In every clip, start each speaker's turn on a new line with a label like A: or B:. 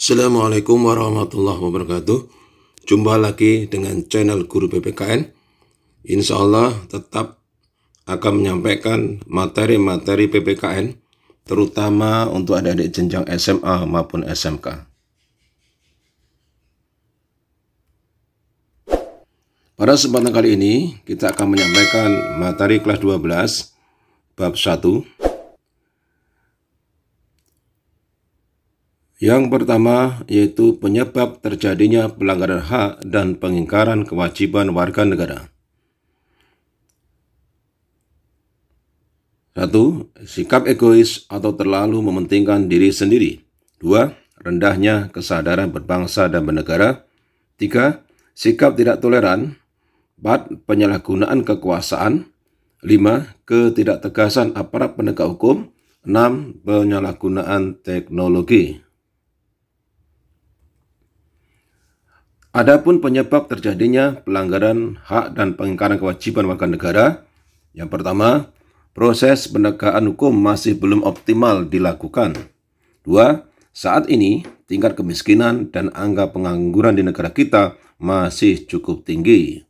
A: Assalamualaikum warahmatullahi wabarakatuh. Jumpa lagi dengan channel Guru PPKN. Insya Allah tetap akan menyampaikan materi-materi PPKN, terutama untuk adik-adik jenjang SMA maupun SMK. Pada kesempatan kali ini, kita akan menyampaikan materi kelas 12, bab 1, Yang pertama yaitu penyebab terjadinya pelanggaran hak dan pengingkaran kewajiban warga negara. Satu, sikap egois atau terlalu mementingkan diri sendiri. Dua, rendahnya kesadaran berbangsa dan bernegara. Tiga, sikap tidak toleran. Empat, penyalahgunaan kekuasaan. Lima, ketidaktegasan aparat penegak hukum. Enam, penyalahgunaan teknologi. Adapun penyebab terjadinya pelanggaran hak dan pengingkaran kewajiban warga negara, yang pertama, proses penegakan hukum masih belum optimal dilakukan. Dua, saat ini tingkat kemiskinan dan angka pengangguran di negara kita masih cukup tinggi.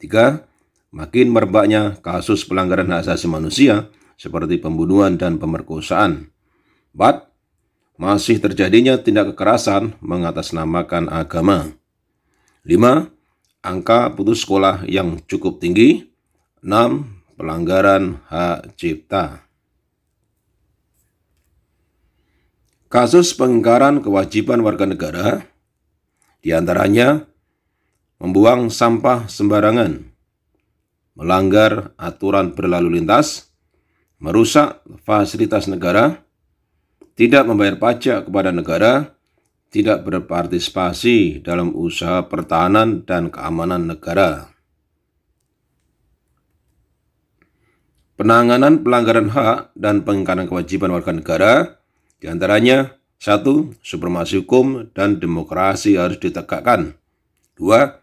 A: Tiga, makin merebaknya kasus pelanggaran hak asasi manusia seperti pembunuhan dan pemerkosaan. Empat, masih terjadinya tindak kekerasan mengatasnamakan agama. 5. Angka putus sekolah yang cukup tinggi. 6. Pelanggaran hak cipta. Kasus pengingkaran kewajiban warga negara, di antaranya membuang sampah sembarangan, melanggar aturan berlalu lintas, merusak fasilitas negara, tidak membayar pajak kepada negara, tidak berpartisipasi dalam usaha pertahanan dan keamanan negara. Penanganan pelanggaran hak dan pengingkaran kewajiban warga negara, diantaranya satu, Supremasi hukum dan demokrasi harus ditegakkan. dua,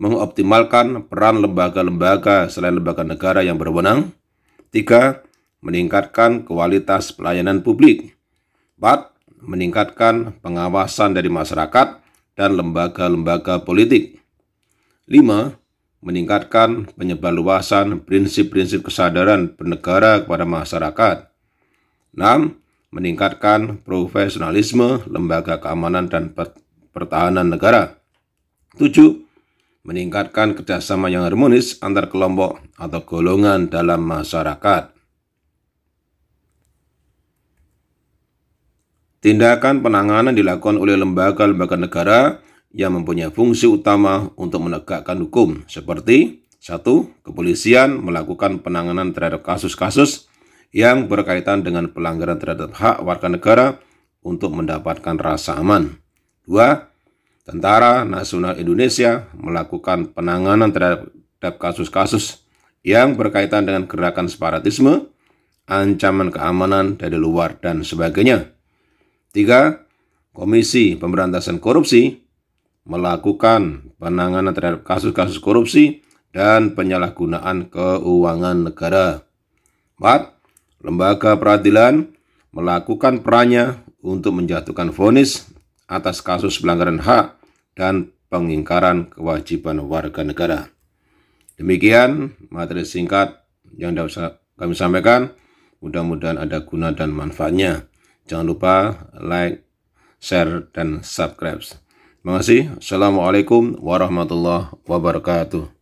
A: Mengoptimalkan peran lembaga-lembaga selain lembaga negara yang berwenang. tiga, Meningkatkan kualitas pelayanan publik. empat meningkatkan pengawasan dari masyarakat dan lembaga-lembaga politik. 5. Meningkatkan penyebarluasan prinsip-prinsip kesadaran bernegara kepada masyarakat. 6. Meningkatkan profesionalisme lembaga keamanan dan pertahanan negara. 7. Meningkatkan kerjasama yang harmonis antar kelompok atau golongan dalam masyarakat. Tindakan penanganan dilakukan oleh lembaga-lembaga negara yang mempunyai fungsi utama untuk menegakkan hukum, seperti satu, kepolisian melakukan penanganan terhadap kasus-kasus yang berkaitan dengan pelanggaran terhadap hak warga negara untuk mendapatkan rasa aman. Dua, Tentara Nasional Indonesia melakukan penanganan terhadap kasus-kasus yang berkaitan dengan gerakan separatisme, ancaman keamanan dari luar, dan sebagainya. Tiga, Komisi Pemberantasan Korupsi melakukan penanganan terhadap kasus-kasus korupsi dan penyalahgunaan keuangan negara. 4. Lembaga peradilan melakukan perannya untuk menjatuhkan vonis atas kasus pelanggaran hak dan pengingkaran kewajiban warga negara. Demikian materi singkat yang dapat kami sampaikan. Mudah-mudahan ada guna dan manfaatnya. Jangan lupa like, share, dan subscribe. Terima kasih. Assalamualaikum warahmatullahi wabarakatuh.